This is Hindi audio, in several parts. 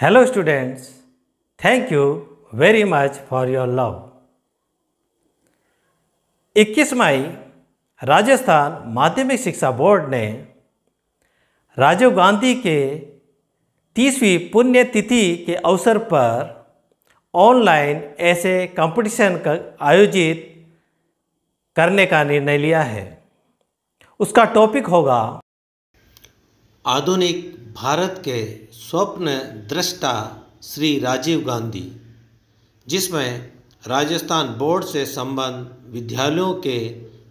Hello students thank you very much for your love 21 मई राजस्थान माध्यमिक शिक्षा बोर्ड ने राजीव गांधी के तीसवीं पुण्यतिथि के अवसर पर ऑनलाइन ऐसे कंपटीशन का आयोजित करने का निर्णय लिया है उसका टॉपिक होगा आधुनिक भारत के स्वप्न दृष्टा श्री राजीव गांधी जिसमें राजस्थान बोर्ड से संबंध विद्यालयों के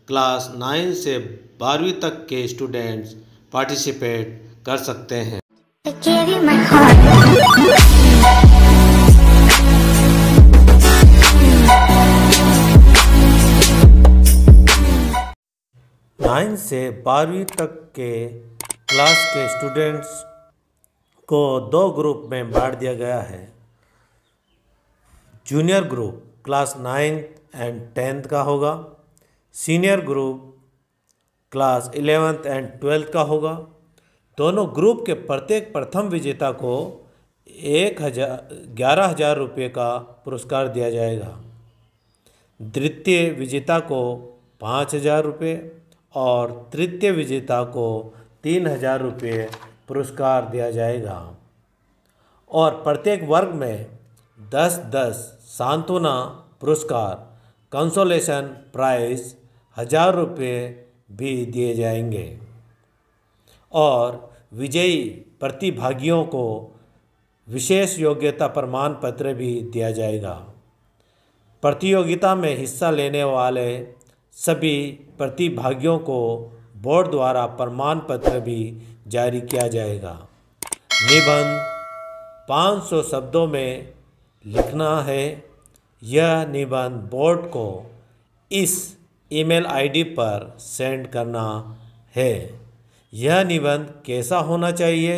क्लास नाइन से बारहवीं तक के स्टूडेंट्स पार्टिसिपेट कर सकते हैं नाइन से बारहवीं तक के क्लास के स्टूडेंट्स को दो ग्रुप में बांट दिया गया है junior group class ninth and tenth का होगा senior group class eleventh and twelfth का होगा दोनों ग्रुप के प्रत्येक प्रथम विजेता को एक हजार ग्यारह हजार रुपये का पुरस्कार दिया जाएगा द्वितीय विजेता को पाँच हजार रुपये और तृतीय विजेता को तीन हजार रुपये पुरस्कार दिया जाएगा और प्रत्येक वर्ग में दस दस सांत्वना पुरस्कार कंसोलेशन प्राइज हजार रुपये भी दिए जाएंगे और विजयी प्रतिभागियों को विशेष योग्यता प्रमाण पत्र भी दिया जाएगा प्रतियोगिता में हिस्सा लेने वाले सभी प्रतिभागियों को बोर्ड द्वारा प्रमाण पत्र भी जारी किया जाएगा निबंध 500 शब्दों में लिखना है यह निबंध बोर्ड को इस ईमेल आईडी पर सेंड करना है यह निबंध कैसा होना चाहिए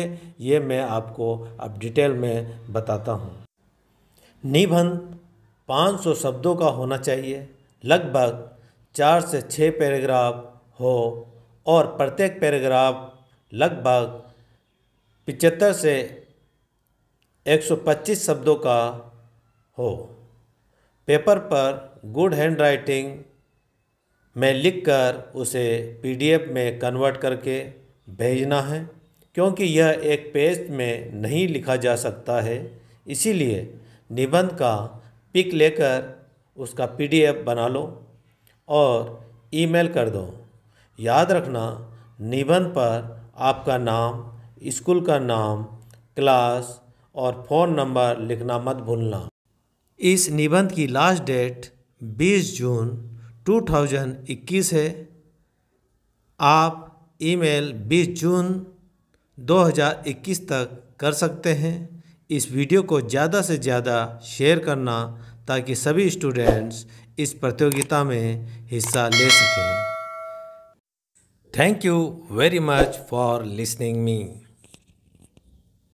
ये मैं आपको अब डिटेल में बताता हूँ निबंध 500 शब्दों का होना चाहिए लगभग चार से छः पैराग्राफ हो और प्रत्येक पैराग्राफ लगभग पिचहत्तर से 125 शब्दों का हो पेपर पर गुड हैंड राइटिंग में लिखकर उसे पीडीएफ में कन्वर्ट करके भेजना है क्योंकि यह एक पेज में नहीं लिखा जा सकता है इसीलिए निबंध का पिक लेकर उसका पीडीएफ बना लो और ईमेल कर दो याद रखना निबंध पर आपका नाम स्कूल का नाम क्लास और फ़ोन नंबर लिखना मत भूलना इस निबंध की लास्ट डेट 20 जून 2021 है आप ईमेल 20 जून 2021 तक कर सकते हैं इस वीडियो को ज़्यादा से ज़्यादा शेयर करना ताकि सभी स्टूडेंट्स इस प्रतियोगिता में हिस्सा ले सकें Thank you very much for listening me.